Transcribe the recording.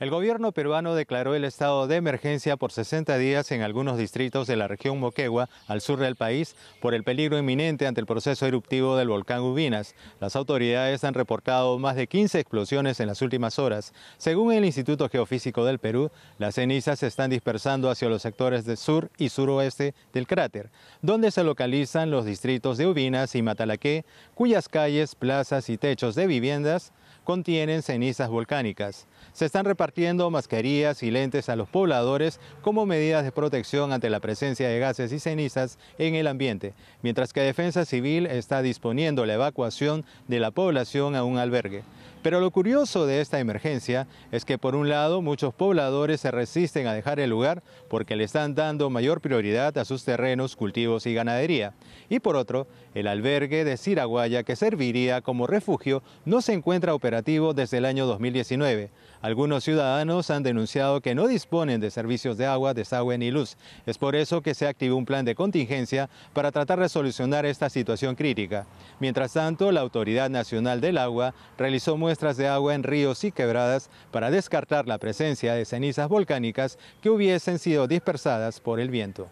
El gobierno peruano declaró el estado de emergencia por 60 días en algunos distritos de la región Moquegua, al sur del país, por el peligro inminente ante el proceso eruptivo del volcán Ubinas. Las autoridades han reportado más de 15 explosiones en las últimas horas. Según el Instituto Geofísico del Perú, las cenizas se están dispersando hacia los sectores del sur y suroeste del cráter, donde se localizan los distritos de Ubinas y Matalaque, cuyas calles, plazas y techos de viviendas contienen cenizas volcánicas. Se están repartiendo mascarillas y lentes a los pobladores como medidas de protección ante la presencia de gases y cenizas en el ambiente, mientras que Defensa Civil está disponiendo la evacuación de la población a un albergue. Pero lo curioso de esta emergencia es que por un lado muchos pobladores se resisten a dejar el lugar porque le están dando mayor prioridad a sus terrenos, cultivos y ganadería. Y por otro, el albergue de Siraguaya que serviría como refugio no se encuentra operativo desde el año 2019. Algunos ciudadanos han denunciado que no disponen de servicios de agua, desagüe ni luz. Es por eso que se activó un plan de contingencia para tratar de solucionar esta situación crítica. Mientras tanto, la Autoridad Nacional del Agua realizó muestras muestras de agua en ríos y quebradas para descartar la presencia de cenizas volcánicas que hubiesen sido dispersadas por el viento.